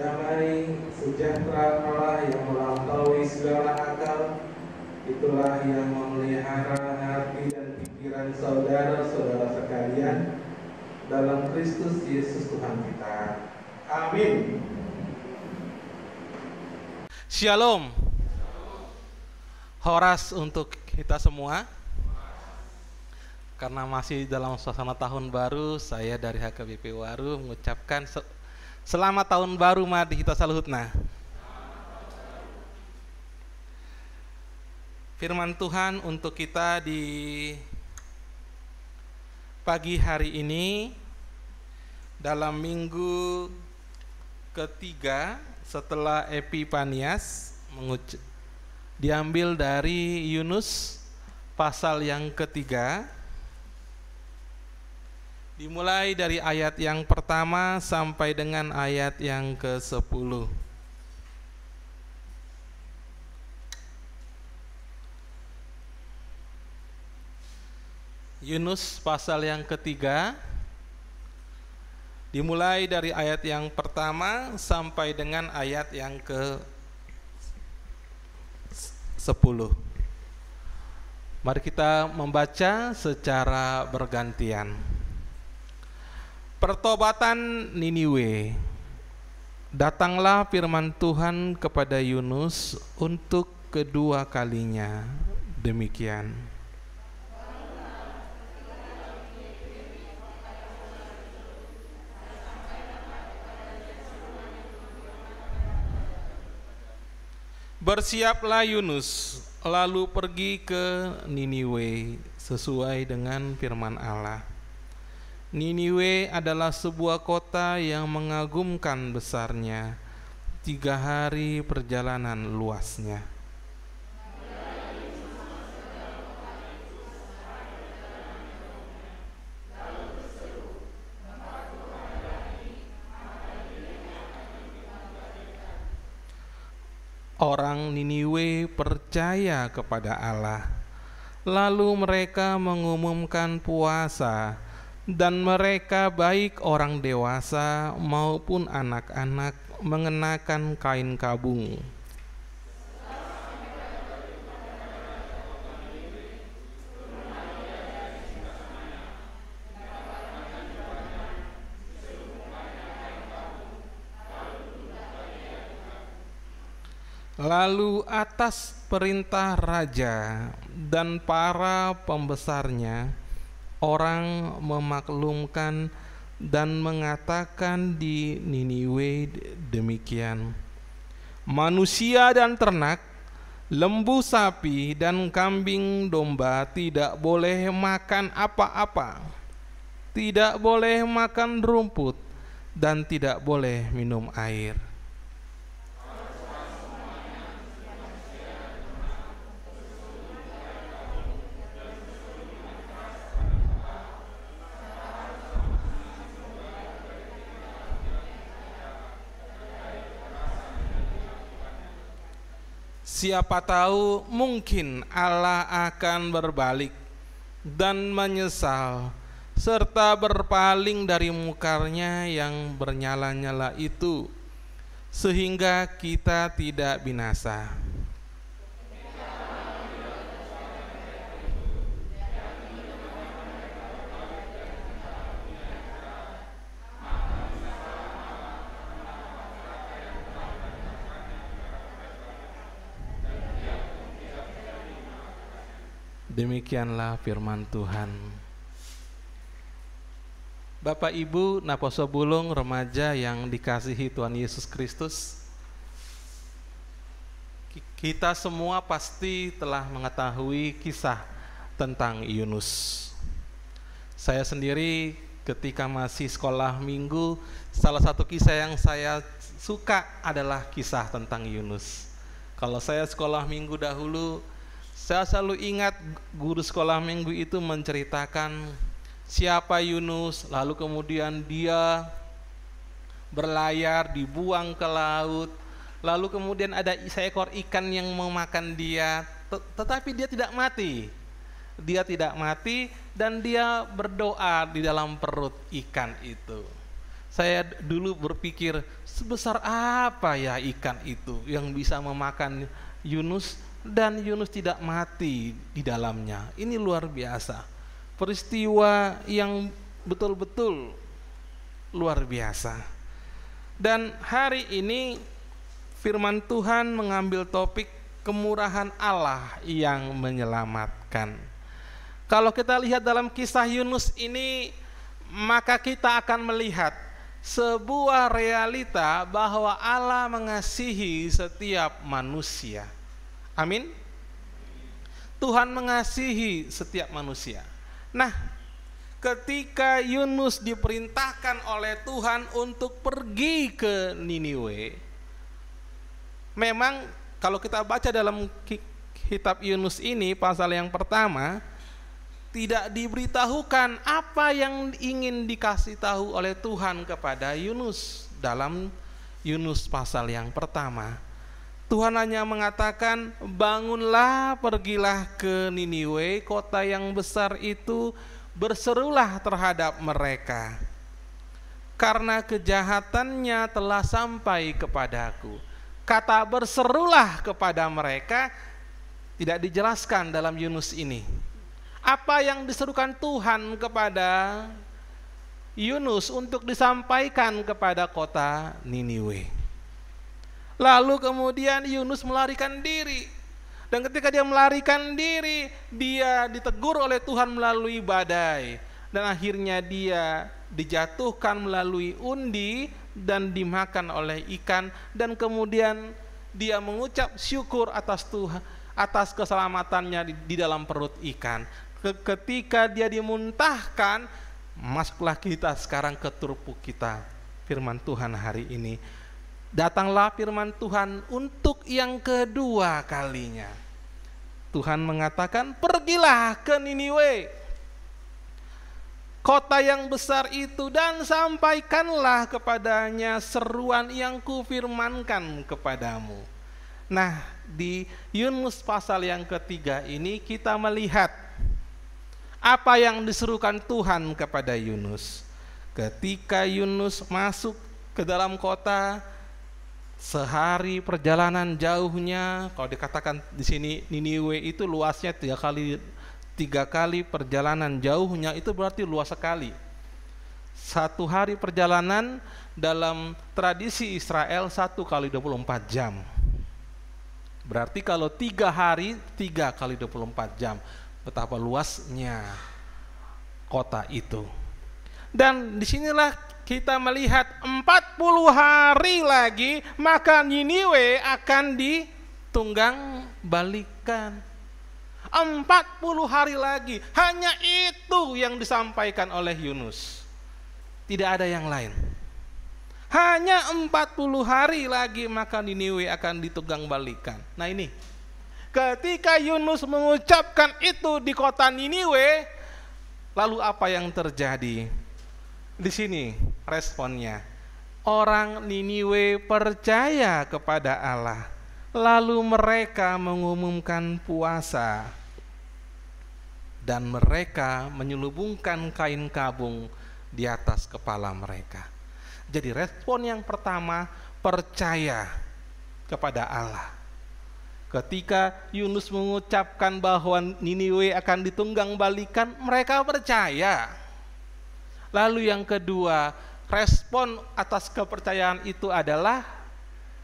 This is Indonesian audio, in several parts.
damai, sejahtera Allah yang melampaui segala akal, itulah yang memelihara hati dan pikiran saudara-saudara sekalian dalam Kristus Yesus Tuhan kita. Amin. Shalom. Horas untuk kita semua. Karena masih dalam suasana tahun baru, saya dari HKBP Waru mengucapkan Selamat tahun baru Madhita Saluhutna. Firman Tuhan untuk kita di pagi hari ini dalam minggu ketiga setelah Epipanias diambil dari Yunus pasal yang ketiga Dimulai dari ayat yang pertama sampai dengan ayat yang ke-10. Yunus pasal yang ketiga dimulai dari ayat yang pertama sampai dengan ayat yang ke sepuluh Mari kita membaca secara bergantian. Pertobatan Niniwe. Datanglah firman Tuhan kepada Yunus untuk kedua kalinya. Demikian. Bersiaplah Yunus, lalu pergi ke Niniwe sesuai dengan firman Allah. Niniwe adalah sebuah kota yang mengagumkan besarnya, tiga hari perjalanan luasnya. Orang Niniwe percaya kepada Allah, lalu mereka mengumumkan puasa dan mereka baik orang dewasa maupun anak-anak mengenakan kain kabung. Lalu atas perintah raja dan para pembesarnya, orang memaklumkan dan mengatakan di Niniwe demikian manusia dan ternak lembu sapi dan kambing domba tidak boleh makan apa-apa tidak boleh makan rumput dan tidak boleh minum air Siapa tahu mungkin Allah akan berbalik dan menyesal serta berpaling dari mukarnya yang bernyala-nyala itu sehingga kita tidak binasa. Demikianlah firman Tuhan. Bapak Ibu naposo bulung remaja yang dikasihi Tuhan Yesus Kristus kita semua pasti telah mengetahui kisah tentang Yunus. Saya sendiri ketika masih sekolah minggu, salah satu kisah yang saya suka adalah kisah tentang Yunus. Kalau saya sekolah minggu dahulu, saya selalu ingat guru sekolah minggu itu menceritakan siapa Yunus, lalu kemudian dia berlayar, dibuang ke laut, lalu kemudian ada seekor ikan yang memakan dia, tetapi dia tidak mati. Dia tidak mati dan dia berdoa di dalam perut ikan itu. Saya dulu berpikir sebesar apa ya ikan itu yang bisa memakan Yunus dan Yunus tidak mati di dalamnya. Ini luar biasa. Peristiwa yang betul-betul luar biasa. Dan hari ini firman Tuhan mengambil topik kemurahan Allah yang menyelamatkan. Kalau kita lihat dalam kisah Yunus ini, maka kita akan melihat sebuah realita bahwa Allah mengasihi setiap manusia Amin. Tuhan mengasihi setiap manusia. Nah, ketika Yunus diperintahkan oleh Tuhan untuk pergi ke Niniwe, memang kalau kita baca dalam kitab Yunus ini pasal yang pertama, tidak diberitahukan apa yang ingin dikasih tahu oleh Tuhan kepada Yunus dalam Yunus pasal yang pertama. Tuhan hanya mengatakan, "Bangunlah, pergilah ke Niniwe, kota yang besar itu, berserulah terhadap mereka, karena kejahatannya telah sampai kepadaku." Kata "berserulah kepada mereka" tidak dijelaskan dalam Yunus ini. Apa yang diserukan Tuhan kepada Yunus untuk disampaikan kepada kota Niniwe? Lalu kemudian Yunus melarikan diri. Dan ketika dia melarikan diri, dia ditegur oleh Tuhan melalui badai. Dan akhirnya dia dijatuhkan melalui undi dan dimakan oleh ikan dan kemudian dia mengucap syukur atas Tuhan atas keselamatannya di, di dalam perut ikan. Ketika dia dimuntahkan, masuklah kita sekarang ke turpu kita firman Tuhan hari ini. Datanglah firman Tuhan untuk yang kedua kalinya. Tuhan mengatakan, "Pergilah ke Niniwe, kota yang besar itu, dan sampaikanlah kepadanya seruan yang kufirmankan kepadamu." Nah, di Yunus pasal yang ketiga ini kita melihat apa yang diserukan Tuhan kepada Yunus. Ketika Yunus masuk ke dalam kota, sehari perjalanan jauhnya kalau dikatakan di sini Niniwe itu luasnya tiga kali tiga kali perjalanan jauhnya itu berarti luas sekali satu hari perjalanan dalam tradisi Israel satu kali 24 jam berarti kalau tiga hari tiga kali 24 jam betapa luasnya kota itu dan disinilah kita melihat 40 hari lagi maka Niniwe akan ditunggang balikan. 40 hari lagi, hanya itu yang disampaikan oleh Yunus. Tidak ada yang lain. Hanya 40 hari lagi maka Niniwe akan ditunggang balikan. Nah ini, ketika Yunus mengucapkan itu di kota Niniwe, lalu apa yang terjadi? Di sini responnya. Orang Niniwe percaya kepada Allah, lalu mereka mengumumkan puasa. Dan mereka menyelubungkan kain kabung di atas kepala mereka. Jadi respon yang pertama, percaya kepada Allah. Ketika Yunus mengucapkan bahwa Niniwe akan ditunggang balikan, mereka percaya. Lalu yang kedua, respon atas kepercayaan itu adalah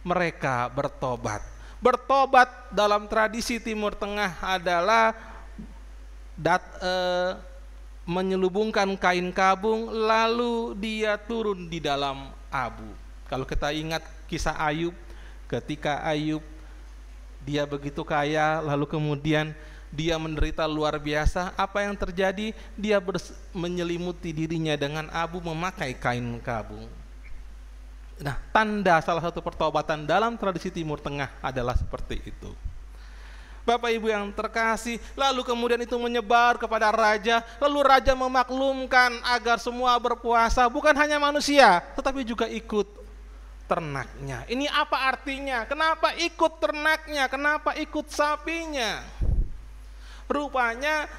mereka bertobat. Bertobat dalam tradisi Timur Tengah adalah dat, e, menyelubungkan kain kabung lalu dia turun di dalam abu. Kalau kita ingat kisah Ayub, ketika Ayub dia begitu kaya lalu kemudian dia menderita luar biasa. Apa yang terjadi? Dia menyelimuti dirinya dengan abu memakai kain kabung. Nah, tanda salah satu pertobatan dalam tradisi Timur Tengah adalah seperti itu. Bapak Ibu yang terkasih, lalu kemudian itu menyebar kepada raja, lalu raja memaklumkan agar semua berpuasa, bukan hanya manusia, tetapi juga ikut ternaknya. Ini apa artinya? Kenapa ikut ternaknya? Kenapa ikut sapinya? Rupanya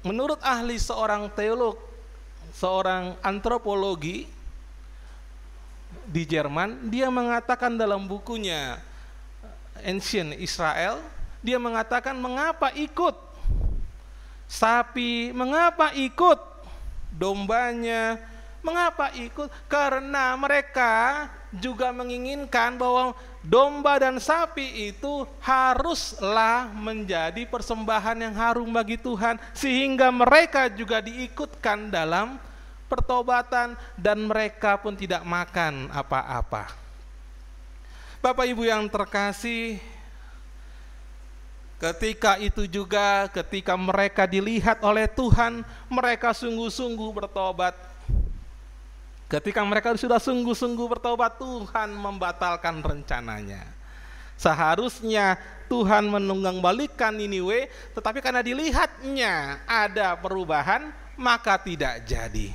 menurut ahli seorang teolog, seorang antropologi di Jerman, dia mengatakan dalam bukunya eh, Ancient Israel, dia mengatakan mengapa ikut sapi, mengapa ikut dombanya, Mengapa ikut? Karena mereka juga menginginkan bahwa domba dan sapi itu haruslah menjadi persembahan yang harum bagi Tuhan sehingga mereka juga diikutkan dalam pertobatan dan mereka pun tidak makan apa-apa. Bapak Ibu yang terkasih, Ketika itu juga, ketika mereka dilihat oleh Tuhan, mereka sungguh-sungguh bertobat Ketika mereka sudah sungguh-sungguh bertobat, Tuhan membatalkan rencananya. Seharusnya Tuhan menunggang balikan Niniwe, tetapi karena dilihatnya ada perubahan, maka tidak jadi.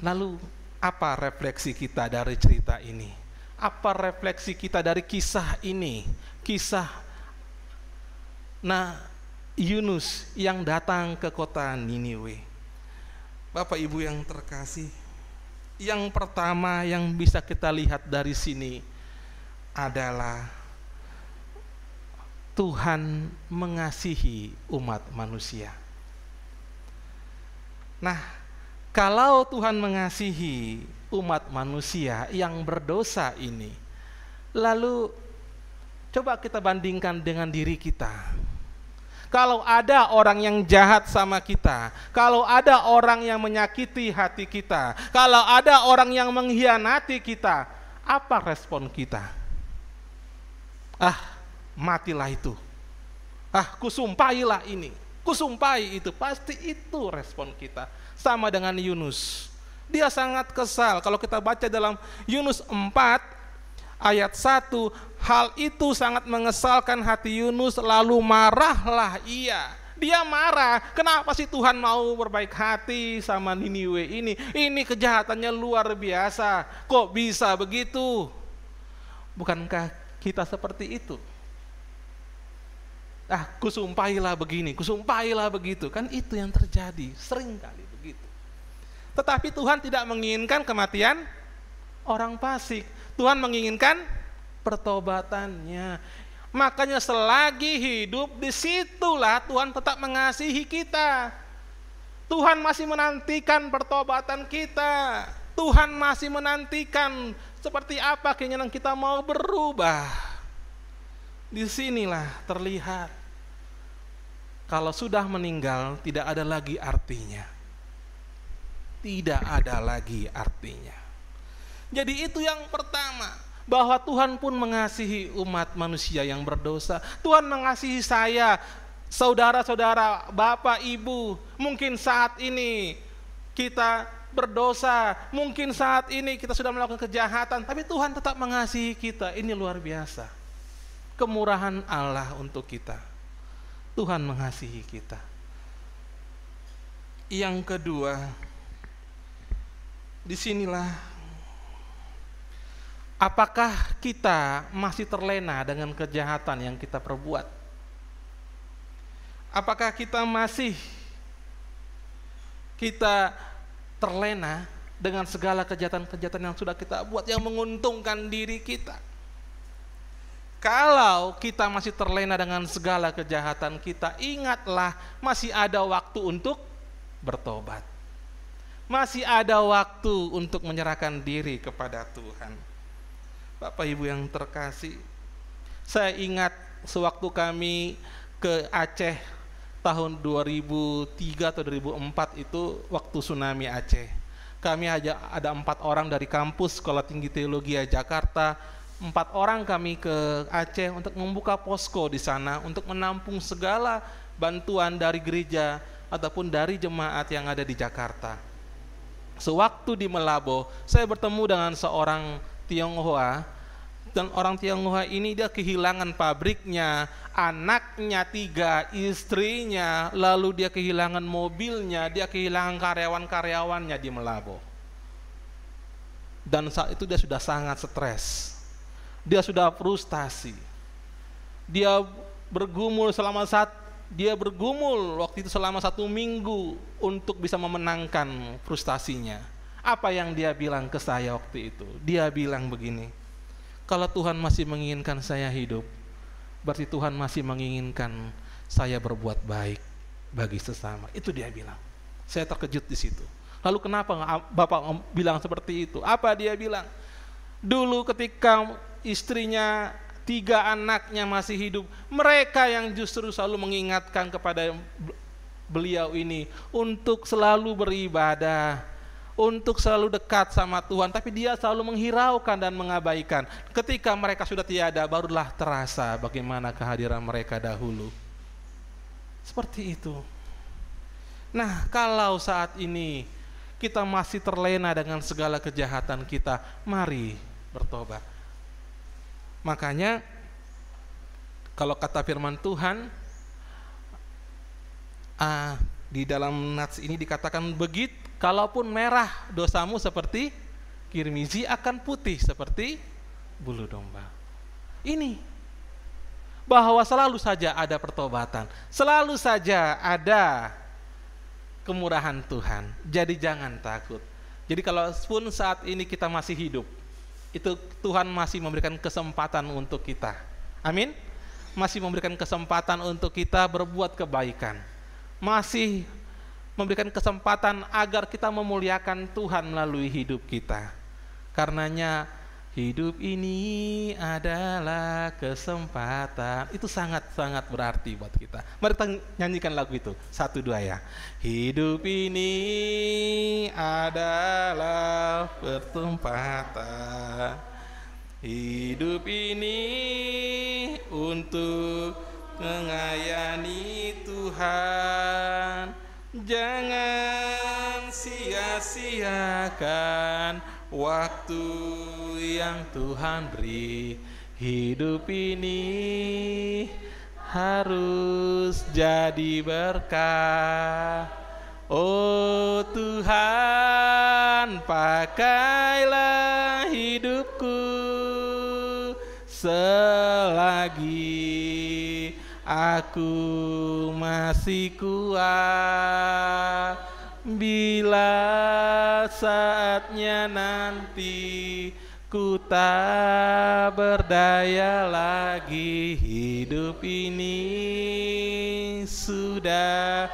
Lalu apa refleksi kita dari cerita ini? Apa refleksi kita dari kisah ini? Kisah Nah Yunus yang datang ke kota Niniwe Bapak Ibu yang terkasih, yang pertama yang bisa kita lihat dari sini adalah Tuhan mengasihi umat manusia. Nah, kalau Tuhan mengasihi umat manusia yang berdosa ini, lalu coba kita bandingkan dengan diri kita kalau ada orang yang jahat sama kita, kalau ada orang yang menyakiti hati kita, kalau ada orang yang mengkhianati kita, apa respon kita? Ah, matilah itu. Ah, kusumpailah ini. Kusumpai itu, pasti itu respon kita. Sama dengan Yunus. Dia sangat kesal. Kalau kita baca dalam Yunus 4 ayat 1 Hal itu sangat mengesalkan hati Yunus lalu marahlah ia. Dia marah, kenapa sih Tuhan mau berbaik hati sama Niniwe ini? Ini kejahatannya luar biasa. Kok bisa begitu? Bukankah kita seperti itu? Ah, kusumpailah begini, kusumpailah begitu. Kan itu yang terjadi, sering kali begitu. Tetapi Tuhan tidak menginginkan kematian orang Pasik. Tuhan menginginkan pertobatannya. Makanya selagi hidup disitulah Tuhan tetap mengasihi kita. Tuhan masih menantikan pertobatan kita. Tuhan masih menantikan seperti apa keinginan kita mau berubah. Disinilah terlihat kalau sudah meninggal tidak ada lagi artinya. Tidak ada lagi artinya. Jadi itu yang pertama bahwa Tuhan pun mengasihi umat manusia yang berdosa. Tuhan mengasihi saya, saudara-saudara, bapak, ibu. Mungkin saat ini kita berdosa, mungkin saat ini kita sudah melakukan kejahatan, tapi Tuhan tetap mengasihi kita. Ini luar biasa. Kemurahan Allah untuk kita. Tuhan mengasihi kita. Yang kedua, disinilah Apakah kita masih terlena dengan kejahatan yang kita perbuat? Apakah kita masih kita terlena dengan segala kejahatan-kejahatan yang sudah kita buat yang menguntungkan diri kita? Kalau kita masih terlena dengan segala kejahatan kita, ingatlah masih ada waktu untuk bertobat. Masih ada waktu untuk menyerahkan diri kepada Tuhan. Bapak Ibu yang terkasih, saya ingat sewaktu kami ke Aceh tahun 2003 atau 2004 itu waktu tsunami Aceh. Kami hanya ada empat orang dari kampus Sekolah Tinggi Teologi ya, Jakarta, empat orang kami ke Aceh untuk membuka posko di sana untuk menampung segala bantuan dari gereja ataupun dari jemaat yang ada di Jakarta. Sewaktu di Melabo, saya bertemu dengan seorang Tionghoa dan orang Tionghoa ini dia kehilangan pabriknya, anaknya tiga, istrinya, lalu dia kehilangan mobilnya, dia kehilangan karyawan-karyawannya di Melabo. Dan saat itu dia sudah sangat stres. Dia sudah frustasi. Dia bergumul selama saat dia bergumul waktu itu selama satu minggu untuk bisa memenangkan frustasinya apa yang dia bilang ke saya waktu itu? Dia bilang begini, kalau Tuhan masih menginginkan saya hidup, berarti Tuhan masih menginginkan saya berbuat baik bagi sesama. Itu dia bilang. Saya terkejut di situ. Lalu kenapa Bapak bilang seperti itu? Apa dia bilang? Dulu ketika istrinya tiga anaknya masih hidup, mereka yang justru selalu mengingatkan kepada beliau ini untuk selalu beribadah untuk selalu dekat sama Tuhan, tapi dia selalu menghiraukan dan mengabaikan. Ketika mereka sudah tiada, barulah terasa bagaimana kehadiran mereka dahulu. Seperti itu. Nah, kalau saat ini kita masih terlena dengan segala kejahatan kita, mari bertobat. Makanya kalau kata firman Tuhan ah, di dalam nats ini dikatakan begitu Kalaupun merah dosamu seperti kirmizi akan putih seperti bulu domba. Ini bahwa selalu saja ada pertobatan, selalu saja ada kemurahan Tuhan. Jadi jangan takut. Jadi kalau pun saat ini kita masih hidup, itu Tuhan masih memberikan kesempatan untuk kita. Amin. Masih memberikan kesempatan untuk kita berbuat kebaikan. Masih memberikan kesempatan agar kita memuliakan Tuhan melalui hidup kita. Karenanya hidup ini adalah kesempatan. Itu sangat-sangat berarti buat kita. Mari kita nyanyikan lagu itu. Satu dua ya. Hidup ini adalah kesempatan. Hidup ini untuk mengayani Tuhan sia-siakan waktu yang Tuhan beri hidup ini harus jadi berkah Oh Tuhan pakailah hidupku selagi aku masih kuat Bila saatnya nanti ku tak berdaya lagi hidup ini sudah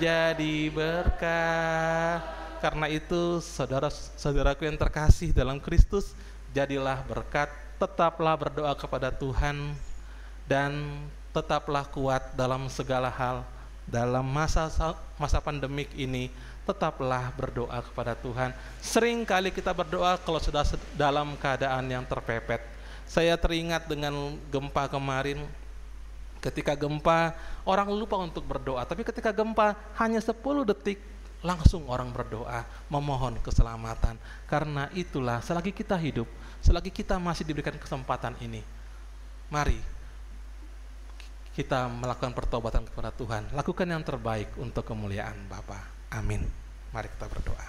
jadi berkah. Karena itu saudara-saudaraku yang terkasih dalam Kristus, jadilah berkat, tetaplah berdoa kepada Tuhan dan tetaplah kuat dalam segala hal dalam masa masa pandemik ini tetaplah berdoa kepada Tuhan. Sering kali kita berdoa kalau sudah dalam keadaan yang terpepet. Saya teringat dengan gempa kemarin ketika gempa orang lupa untuk berdoa, tapi ketika gempa hanya 10 detik langsung orang berdoa memohon keselamatan. Karena itulah selagi kita hidup, selagi kita masih diberikan kesempatan ini, mari kita melakukan pertobatan kepada Tuhan. Lakukan yang terbaik untuk kemuliaan Bapa. Amin. Mari kita berdoa.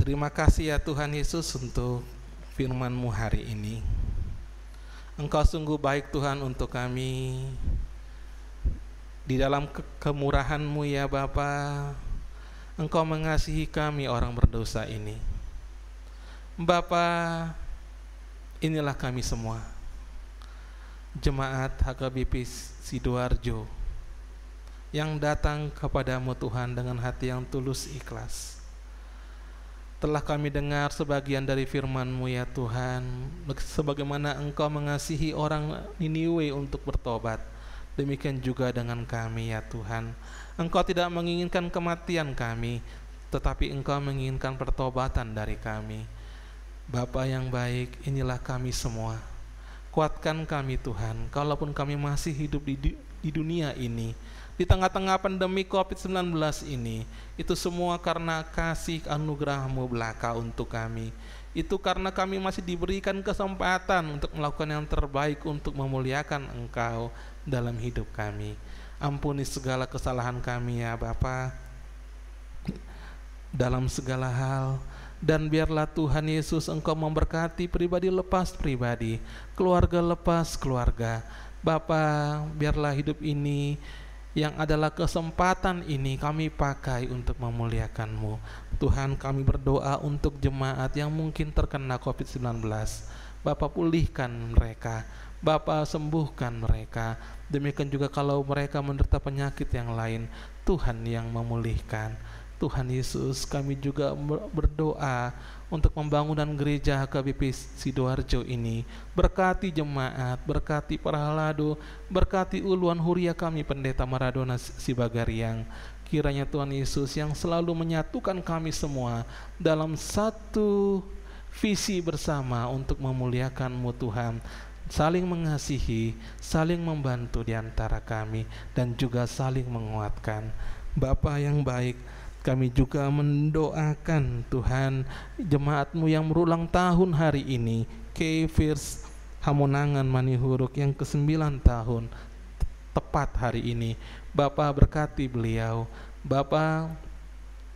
Terima kasih ya Tuhan Yesus untuk firman-Mu hari ini. Engkau sungguh baik Tuhan untuk kami. Di dalam ke kemurahan-Mu ya Bapa, Engkau mengasihi kami orang berdosa ini. Bapa, inilah kami semua jemaat HKBP Sidoarjo yang datang kepadamu Tuhan dengan hati yang tulus ikhlas. Telah kami dengar sebagian dari FirmanMu ya Tuhan, sebagaimana Engkau mengasihi orang Niniwe untuk bertobat. Demikian juga dengan kami ya Tuhan. Engkau tidak menginginkan kematian kami, tetapi Engkau menginginkan pertobatan dari kami. Bapa yang baik, inilah kami semua Kuatkan kami Tuhan, kalaupun kami masih hidup di, di, dunia ini, di tengah-tengah pandemi COVID-19 ini, itu semua karena kasih anugerahmu belaka untuk kami. Itu karena kami masih diberikan kesempatan untuk melakukan yang terbaik untuk memuliakan Engkau dalam hidup kami. Ampuni segala kesalahan kami ya Bapa. Dalam segala hal, dan biarlah Tuhan Yesus engkau memberkati pribadi lepas pribadi, keluarga lepas keluarga. Bapa, biarlah hidup ini yang adalah kesempatan ini kami pakai untuk memuliakan-Mu. Tuhan, kami berdoa untuk jemaat yang mungkin terkena COVID-19. Bapa pulihkan mereka, Bapa sembuhkan mereka. Demikian juga kalau mereka menderita penyakit yang lain, Tuhan yang memulihkan. Tuhan Yesus, kami juga berdoa untuk pembangunan gereja HKBP Sidoarjo ini. Berkati jemaat, berkati para halado, berkati uluan huria kami pendeta Maradona Sibagariang. Kiranya Tuhan Yesus yang selalu menyatukan kami semua dalam satu visi bersama untuk memuliakanMu Tuhan saling mengasihi, saling membantu di antara kami, dan juga saling menguatkan. Bapa yang baik, kami juga mendoakan Tuhan jemaatmu yang berulang tahun hari ini Kefirs hamunangan Manihuruk yang ke-9 tahun tepat hari ini Bapak berkati beliau Bapak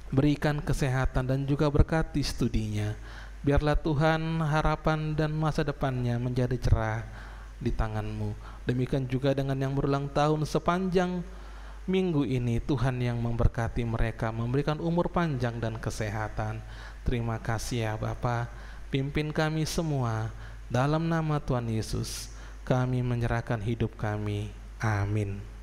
berikan kesehatan dan juga berkati studinya biarlah Tuhan harapan dan masa depannya menjadi cerah di tanganmu demikian juga dengan yang berulang tahun sepanjang Minggu ini Tuhan yang memberkati mereka, memberikan umur panjang dan kesehatan. Terima kasih ya Bapa, pimpin kami semua dalam nama Tuhan Yesus. Kami menyerahkan hidup kami. Amin.